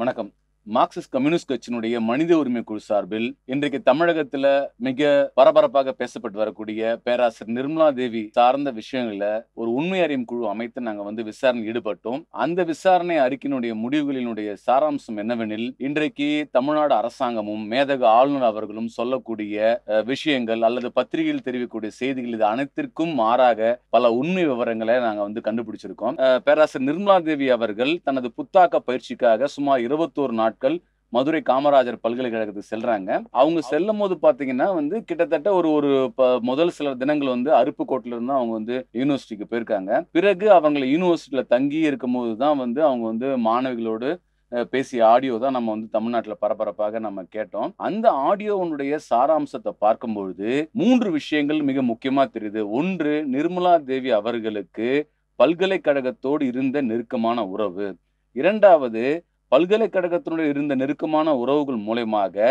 வணக்கம் Marxist communist கட்சியினுடைய மனித உரிமை குழு சார்பில் இன்றைக்கு தமிழகத்துல மிக பரபரப்பாக பேசப்பட்டு வரக்கூடிய பேராசிரியர் நிர்மலா தேவி சார்ந்த விஷயங்கள்ல ஒரு உண்மை அறியும் குழு அமைத்து நாங்க வந்து விசாரணை ஈடுபட்டோம் அந்த விசாரணை அறிக்கையினுடைய முடிவுகளினுடைய சாராம்சம் என்னவெனில் இன்றைக்கு தமிழ்நாடு அரசாங்கமும் மேதக ஆளுநர் அவர்களும் சொல்லக்கூடிய விஷயங்கள் அல்லது பத்திரிகையில் தெரிவிக்கக்கூடிய செய்திகள் இது அனைத்திற்கும் மாறாக பல உண்மை விவரங்களை நாங்க வந்து கண்டுபிடிச்சிருக்கோம் பேராசிரியர் நிர்மலா தேவி அவர்கள் தனது புத்தாக்க பயிற்சிக்காக சுமார் இருபத்தோரு நாட்கள் ஆட்கள் மதுரை காமராஜர் பல்கலைக்கழகத்துக்கு செல்றாங்க அவங்க செல்லும் போது பாத்தீங்கன்னா வந்து கிட்டத்தட்ட ஒரு ஒரு முதல் சில தினங்கள் வந்து அருப்பு கோட்டில இருந்து அவங்க வந்து யூனிவர்சிட்டிக்கு போயிருக்காங்க பிறகு அவங்களை யூனிவர்சிட்டியில தங்கி இருக்கும் தான் வந்து அவங்க வந்து மாணவிகளோடு பேசிய ஆடியோ தான் நம்ம வந்து தமிழ்நாட்டில் பரபரப்பாக நம்ம கேட்டோம் அந்த ஆடியோவனுடைய சாராம்சத்தை பார்க்கும்பொழுது மூன்று விஷயங்கள் மிக முக்கியமா தெரியுது ஒன்று நிர்மலா தேவி அவர்களுக்கு பல்கலைக்கழகத்தோடு இருந்த நெருக்கமான உறவு இரண்டாவது பல்கலைக்கழகத்தினுடைய இருந்த நெருக்கமான உறவுகள் மூலயமாக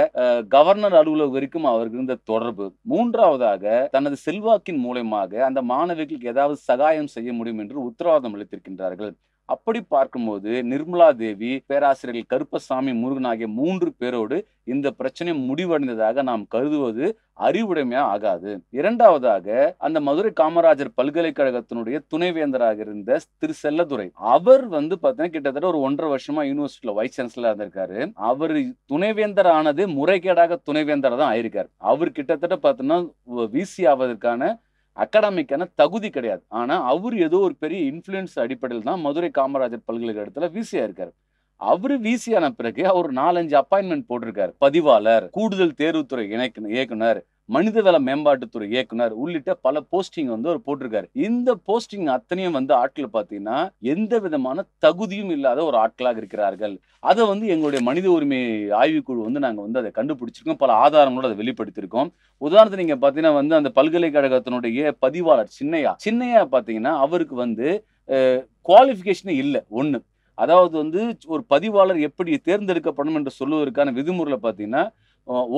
கவர்னர் அலுவலகம் வரைக்கும் அவருக்கு இருந்த தொடர்பு மூன்றாவதாக தனது செல்வாக்கின் மூலயமாக அந்த மாணவிகளுக்கு ஏதாவது சகாயம் செய்ய முடியும் என்று உத்தரவாதம் அளித்திருக்கின்றார்கள் அப்படி பார்க்கும்போது நிர்மலா தேவி பேராசிரியர்கள் கருப்பசாமி முருகன் ஆகிய மூன்று பேரோடு இந்த பிரச்சனை முடிவடைந்ததாக நாம் கருதுவது அறிவுடைமையா ஆகாது இரண்டாவதாக அந்த மதுரை காமராஜர் பல்கலைக்கழகத்தினுடைய துணைவேந்தராக இருந்த திரு செல்லதுரை அவர் வந்து பார்த்தீங்கன்னா கிட்டத்தட்ட ஒரு ஒன்றரை வருஷமா யூனிவர்சிட்டியில வைஸ் சான்சலர் இருந்திருக்காரு அவர் துணைவேந்தர் ஆனது முறைகேடாக துணைவேந்தர் தான் ஆயிருக்காரு அவர் கிட்டத்தட்ட பாத்தீங்கன்னா விசி ஆவதற்கான அகாடமிக்கான தகுதி கிடையாது ஆனால் அவர் ஏதோ ஒரு பெரிய இன்ஃப்ளூயன்ஸ் அடிப்படையில் தான் மதுரை காமராஜர் பல்கலைக்கழகத்தில் விசியா இருக்கார் அவர் விசியான பிறகு அவர் நாலஞ்சு அப்பாயின்மெண்ட் போட்டிருக்காரு பதிவாளர் கூடுதல் தேர்வுத்துறை இணைக்கணும் இயக்குனர் மனிதவள மேம்பாட்டுத்துறை இயக்குனர் உள்ளிட்ட பல போஸ்டிங் வந்து அவர் போட்டிருக்காரு இந்த போஸ்டிங் அத்தனையும் வந்து ஆட்கள் பார்த்தீங்கன்னா எந்த விதமான தகுதியும் இல்லாத ஒரு ஆட்களாக இருக்கிறார்கள் அதை வந்து எங்களுடைய மனித உரிமை ஆய்வுக்குழு வந்து நாங்கள் வந்து அதை கண்டுபிடிச்சிருக்கோம் பல ஆதாரங்களோட அதை வெளிப்படுத்தியிருக்கோம் உதாரணத்தை நீங்கள் பார்த்தீங்கன்னா வந்து அந்த பல்கலைக்கழகத்தினுடைய பதிவாளர் சின்னையா சின்னையா பார்த்தீங்கன்னா அவருக்கு வந்து குவாலிஃபிகேஷனே இல்லை ஒன்று அதாவது வந்து ஒரு பதிவாளர் எப்படி தேர்ந்தெடுக்கப்படணும் என்று சொல்லுவதற்கான விதிமுறையில் பார்த்தீங்கன்னா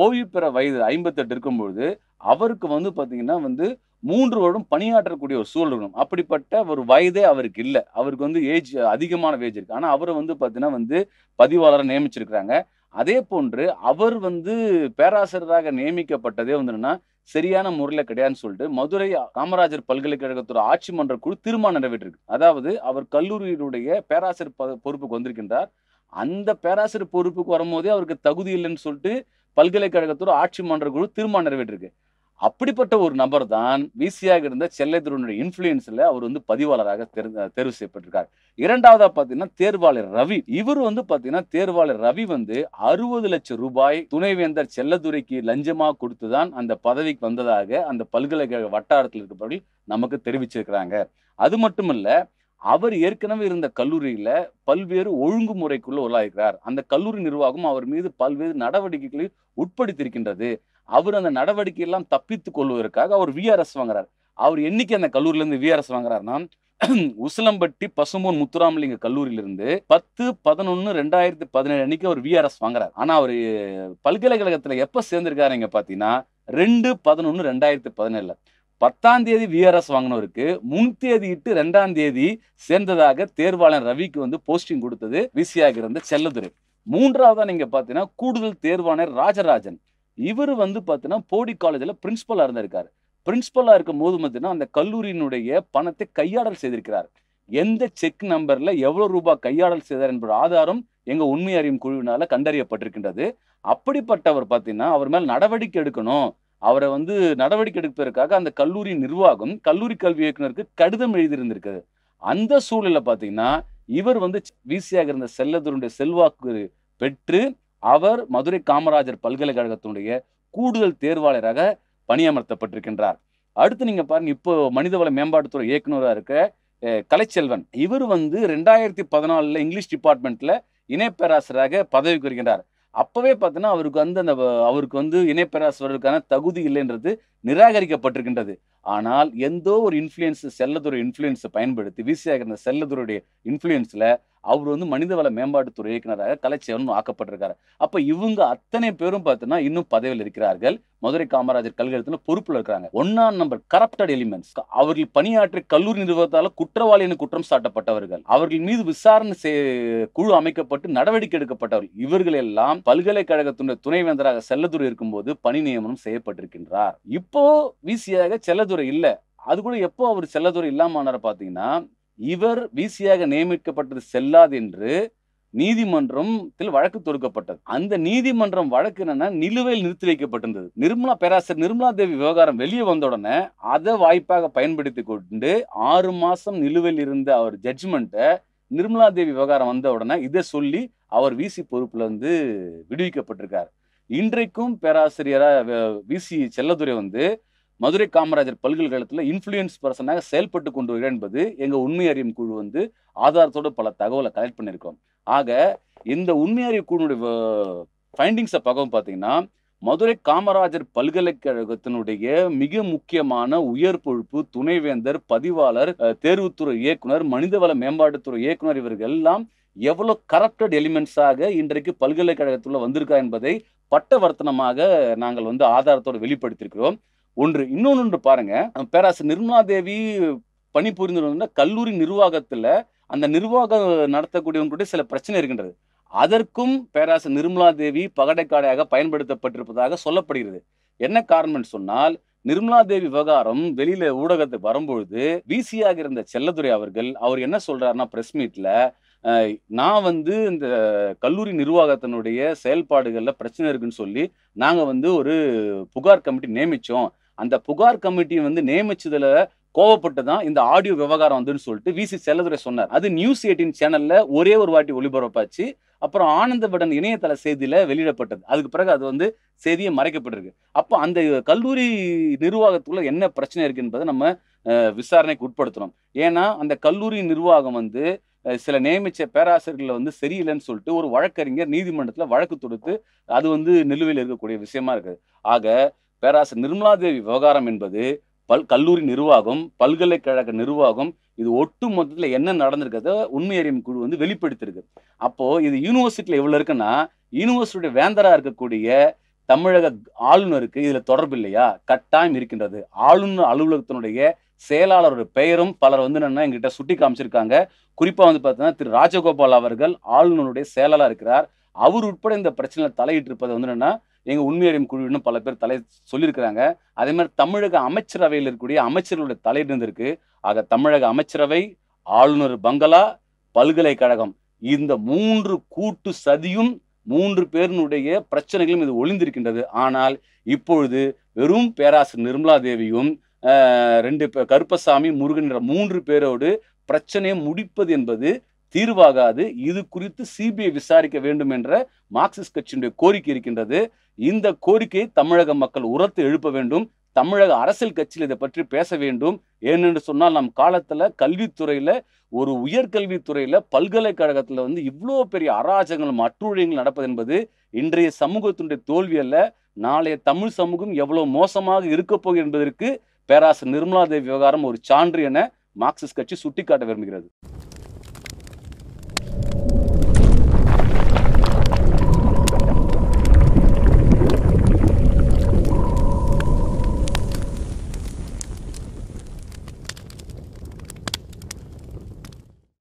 ஓய்வு பெற வயது ஐம்பத்தெட்டு இருக்கும்பொழுது அவருக்கு வந்து பார்த்தீங்கன்னா வந்து மூன்று வருடம் பணியாற்றக்கூடிய ஒரு சூழல் இருக்கணும் அப்படிப்பட்ட ஒரு வயதே அவருக்கு இல்லை அவருக்கு வந்து ஏஜ் அதிகமான ஏஜ் இருக்குது ஆனால் அவரை வந்து பார்த்தீங்கன்னா வந்து பதிவாளரை நியமிச்சிருக்கிறாங்க அதே போன்று அவர் வந்து பேராசிரியராக நியமிக்கப்பட்டதே வந்து என்னன்னா சரியான முறையில் கிடையாதுன்னு சொல்லிட்டு மதுரை காமராஜர் பல்கலைக்கழகத்தோட ஆட்சி மன்ற குழு தீர்மானம் நிறைவேற்றிருக்கு அதாவது அவர் கல்லூரியினுடைய பேராசிரியர் பொறுப்புக்கு வந்திருக்கின்றார் அந்த பேராசிரியர் பொறுப்புக்கு வரும்போதே அவருக்கு தகுதி இல்லைன்னு சொல்லிட்டு பல்கலைக்கழகத்தோட ஆட்சி மன்ற குழு தீர்மானம் நிறைவேற்றிருக்கு அப்படிப்பட்ட ஒரு நபர் தான் விசியாக இருந்த செல்லைத்துறையினுடைய இன்ஃப்ளூயன்ஸில் அவர் வந்து பதிவாளராக தேர்வு செய்யப்பட்டிருக்கார் இரண்டாவதாக பார்த்தீங்கன்னா தேர்வாளர் ரவி இவர் வந்து பார்த்தீங்கன்னா தேர்வாளர் ரவி வந்து அறுபது லட்சம் ரூபாய் துணைவேந்தர் செல்லதுரைக்கு லஞ்சமாக கொடுத்து தான் அந்த பதவிக்கு வந்ததாக அந்த பல்கலைக்கழக வட்டாரத்தில் இருக்கப்படி நமக்கு தெரிவிச்சிருக்கிறாங்க அது மட்டும் இல்லை அவர் ஏற்கனவே இருந்த கல்லூரியில பல்வேறு ஒழுங்குமுறைக்குள்ள உள்ளாயிருக்கிறார் அந்த கல்லூரி நிர்வாகம் அவர் மீது பல்வேறு நடவடிக்கைகளை உட்படுத்தியிருக்கின்றது அவர் அந்த நடவடிக்கை எல்லாம் தப்பித்துக் கொள்வதற்காக அவர் விஆர்எஸ் வாங்குறார் அவர் என்னைக்கு அந்த இருந்து விஆர்எஸ் வாங்குறாருன்னா உசிலம்பட்டி பசுமோன் முத்துராமலிங்க கல்லூரியில இருந்து பத்து பதினொன்னு ரெண்டாயிரத்தி பதினேழு அன்னைக்கு அவர் விஆர்எஸ் வாங்குறாரு ஆனா அவர் பல்கலைக்கழகத்துல எப்ப சேர்ந்திருக்காரு பாத்தீங்கன்னா ரெண்டு பதினொன்னு ரெண்டாயிரத்தி பதினேழுல பத்தாம் தேதி விஆர்எஸ் வாங்கினவருக்கு முன் தேதி இட்டு ரெண்டாம் தேதி சேர்ந்ததாக தேர்வாளர் ரவிக்கு வந்து போஸ்டிங் கொடுத்தது விசியாக இருந்த செல்லதுரை மூன்றாவதா நீங்க பாத்தீங்கன்னா கூடுதல் தேர்வாணர் ராஜராஜன் இவர் வந்து பாத்தீங்கன்னா போடி காலேஜில் பிரின்சிபலா இருந்திருக்காரு பிரின்சிபலா இருக்கும் போது பார்த்தீங்கன்னா அந்த கல்லூரியினுடைய பணத்தை கையாடல் செய்திருக்கிறார் எந்த செக் நம்பர்ல எவ்வளவு ரூபாய் கையாடல் செய்தார் என்பது ஆதாரம் எங்க உண்மை அறியும் குழுவினால கண்டறியப்பட்டிருக்கின்றது அப்படிப்பட்டவர் பாத்தீங்கன்னா அவர் மேல் நடவடிக்கை எடுக்கணும் அவரை வந்து நடவடிக்கை எடுப்பதற்காக அந்த கல்லூரி நிர்வாகம் கல்லூரி கல்வி இயக்குநருக்கு கடிதம் எழுதியிருந்திருக்குது அந்த சூழலில் பார்த்தீங்கன்னா இவர் வந்து வீசியாக இருந்த செல்லதருடைய செல்வாக்கு பெற்று அவர் மதுரை காமராஜர் பல்கலைக்கழகத்தினுடைய கூடுதல் தேர்வாளராக பணியமர்த்தப்பட்டிருக்கின்றார் அடுத்து நீங்க பாருங்க இப்போ மனிதவள மேம்பாட்டுத்துறை இயக்குநராக இருக்க கலைச்செல்வன் இவர் வந்து ரெண்டாயிரத்தி பதினாலில் இங்கிலீஷ் டிபார்ட்மெண்ட்ல இணை பேராசிரியராக பதவி குறிக்கின்றார் அப்பவே பார்த்தோன்னா அவருக்கு வந்து அந்த அவருக்கு வந்து இணைப்பராசுவதற்கான தகுதி இல்லைன்றது நிராகரிக்கப்பட்டிருக்கின்றது ஆனால் எந்த ஒரு இன்ஃப்ளூயன்ஸ் செல்லதுரை இன்ஃப்ளூயன்ஸை பயன்படுத்தி விசேகரந்த இருந்த இன்ஃப்ளூயன்ஸில் அவர் வந்து மனிதவள மேம்பாட்டுத்துறை இயக்குநராக கலைச்சேவன் ஆக்கப்பட்டிருக்காரு அப்போ இவங்க அத்தனை பேரும் பார்த்தீங்கன்னா இன்னும் பதவியில் இருக்கிறார்கள் மதுரை காமராஜர் கல்கழகத்தில் பொறுப்பில் இருக்கிறாங்க ஒன்னாம் நம்பர் கரப்டட் எலிமெண்ட்ஸ் அவர்கள் பணியாற்றிய கல்லூரி நிறுவனத்தால் குற்றவாளி என குற்றம் சாட்டப்பட்டவர்கள் அவர்கள் மீது விசாரணை குழு அமைக்கப்பட்டு நடவடிக்கை எடுக்கப்பட்டவர்கள் இவர்கள் எல்லாம் பல்கலைக்கழகத்தினுடைய துணைவேந்தராக செல்லதுரை இருக்கும்போது பணி நியமனம் செய்யப்பட்டிருக்கின்றார் இப்போ விசியாக செல்லதுரை இல்லை அது கூட எப்போ அவர் செல்லதுரை இல்லாமல் ஆனார் பார்த்தீங்கன்னா இவர் விசியாக நியமிக்கப்பட்டது செல்லாது என்று நீதிமன்றத்தில் வழக்கு தொடுக்கப்பட்டது அந்த நீதிமன்றம் வழக்கு என்னன்னா நிலுவையில் நிறுத்தி வைக்கப்பட்டிருந்தது நிர்மலா பேராசிரியர் நிர்மலா தேவி விவகாரம் வெளியே வந்த உடனே அதை வாய்ப்பாக பயன்படுத்தி கொண்டு ஆறு மாசம் நிலுவையில் இருந்த அவர் ஜட்ஜ்மெண்ட்டை நிர்மலா தேவி விவகாரம் வந்த உடனே இதை சொல்லி அவர் விசி பொறுப்புல இருந்து விடுவிக்கப்பட்டிருக்கார் இன்றைக்கும் பேராசிரியராக விசி செல்லதுரை வந்து மதுரை காமராஜர் பல்கலைக்கழகத்தில் இன்ஃப்ளூயன்ஸ் பர்சனாக செயல்பட்டு கொண்டு வருகிறேன் என்பது எங்கள் உண்மை அறியும் குழு வந்து ஆதாரத்தோடு பல தகவலை கலெக்ட் பண்ணியிருக்கோம் ஆக இந்த உண்மை அறிவு குழுனுடைய ஃபைண்டிங்ஸை பக்கம் பார்த்தீங்கன்னா மதுரை காமராஜர் பல்கலைக்கழகத்தினுடைய மிக முக்கியமான உயர் பொழுப்பு துணைவேந்தர் பதிவாளர் தேர்வுத்துறை இயக்குனர் மனிதவள மேம்பாட்டுத்துறை இயக்குனர் இவர்கள் எல்லாம் எவ்வளவு கரப்டட் எலிமெண்ட்ஸாக இன்றைக்கு பல்கலைக்கழகத்துள்ள வந்திருக்கா என்பதை பட்டவர்த்தனமாக நாங்கள் வந்து ஆதாரத்தோடு வெளிப்படுத்தியிருக்கிறோம் ஒன்று இன்னொன்று பாருங்க பேராசர் நிர்மலா தேவி பணிபுரிந்து கல்லூரி நிர்வாகத்தில் அந்த நிர்வாகம் நடத்தக்கூடியவங்களுடைய சில பிரச்சனை இருக்கின்றது அதற்கும் பேராசர் நிர்மலா தேவி பகடைக்காடையாக பயன்படுத்தப்பட்டிருப்பதாக சொல்லப்படுகிறது என்ன காரணம் சொன்னால் நிர்மலா தேவி விவகாரம் வெளியில ஊடகத்துக்கு வரும்பொழுது பிசியாக இருந்த செல்லதுரை அவர்கள் அவர் என்ன சொல்றாருன்னா பிரஸ் மீட்ல நான் வந்து இந்த கல்லூரி நிர்வாகத்தினுடைய செயல்பாடுகளில் பிரச்சனை இருக்குன்னு சொல்லி நாங்கள் வந்து ஒரு புகார் கமிட்டி நியமித்தோம் அந்த புகார் கமிட்டியை வந்து நியமிச்சதுல கோவப்பட்டு தான் இந்த ஆடியோ விவகாரம் வந்துன்னு சொல்லிட்டு விசி செல்லதுரை சொன்னார் அது நியூஸ் எயிட்டின் சேனல்ல ஒரே ஒரு வாட்டி ஒளிபரப்பாச்சு அப்புறம் ஆனந்தபடன் இணையதள செய்தியில வெளியிடப்பட்டது அதுக்கு பிறகு அது வந்து செய்தியை மறைக்கப்பட்டிருக்கு அப்போ அந்த கல்லூரி நிர்வாகத்துக்குள்ள என்ன பிரச்சனை இருக்கு என்பதை நம்ம விசாரணைக்கு உட்படுத்தணும் ஏன்னா அந்த கல்லூரி நிர்வாகம் வந்து சில நியமிச்ச பேராசிரியர்களை வந்து சரியில்லைன்னு சொல்லிட்டு ஒரு வழக்கறிஞர் நீதிமன்றத்தில் வழக்கு தொடுத்து அது வந்து நிலுவையில் இருக்கக்கூடிய விஷயமா இருக்குது ஆக பேராசிரியர் நிர்மலா தேவி விவகாரம் என்பது பல் கல்லூரி நிர்வாகம் பல்கலைக்கழக நிர்வாகம் இது ஒட்டு மொத்தத்தில் என்ன நடந்திருக்கிறத உண்மை அறியும் குழு வந்து வெளிப்படுத்திருக்கு அப்போது இது யூனிவர்சிட்டியில் எவ்வளோ இருக்குன்னா யூனிவர்சிட்டியுடைய வேந்தராக இருக்கக்கூடிய தமிழக ஆளுநருக்கு இதில் தொடர்பு இல்லையா கட்டாயம் இருக்கின்றது ஆளுநர் அலுவலகத்தினுடைய செயலாளருடைய பெயரும் பலர் வந்து என்னென்னா எங்கிட்ட சுட்டி காமிச்சிருக்காங்க குறிப்பாக வந்து பார்த்தீங்கன்னா திரு ராஜகோபால் அவர்கள் ஆளுநருடைய செயலாளர் இருக்கிறார் அவர் உட்பட இந்த பிரச்சனையில் தலையிட்டு இருப்பது வந்து என்னென்னா எங்கள் உண்மையறியும் குழுவினும் பல பேர் தலை சொல்லியிருக்கிறாங்க அதே மாதிரி தமிழக அமைச்சரவையில் இருக்கக்கூடிய அமைச்சர்களுடைய தலை இருந்திருக்கு ஆக தமிழக அமைச்சரவை ஆளுநர் பங்களா பல்கலைக்கழகம் இந்த மூன்று கூட்டு சதியும் மூன்று பேரினுடைய பிரச்சனைகளும் இது ஒளிந்திருக்கின்றது ஆனால் இப்பொழுது வெறும் பேராசிரியர் நிர்மலா தேவியும் ரெண்டு கருப்பசாமி முருகன் என்ற மூன்று பேரோடு பிரச்சனையை முடிப்பது என்பது தீர்வாகாது இது குறித்து சிபிஐ விசாரிக்க வேண்டும் என்ற மார்க்சிஸ்ட் கட்சியினுடைய கோரிக்கை இருக்கின்றது இந்த கோரிக்கையை தமிழக மக்கள் உரத்து எழுப்ப வேண்டும் தமிழக அரசியல் கட்சியில் இதை பற்றி பேச வேண்டும் ஏனென்று சொன்னால் நம் காலத்தில் கல்வித்துறையில் ஒரு உயர்கல்வித்துறையில் பல்கலைக்கழகத்தில் வந்து இவ்வளோ பெரிய அராஜகங்களும் அட்டுழியங்கள் நடப்பது என்பது இன்றைய சமூகத்தினுடைய தோல்வி அல்ல நாளைய தமிழ் சமூகம் எவ்வளோ மோசமாக இருக்கப் போகிறது என்பதற்கு பேராசர் நிர்மலா தேவி விவகாரம் ஒரு சான்று என மார்க்சிஸ்ட் கட்சி சுட்டிக்காட்ட விரும்புகிறது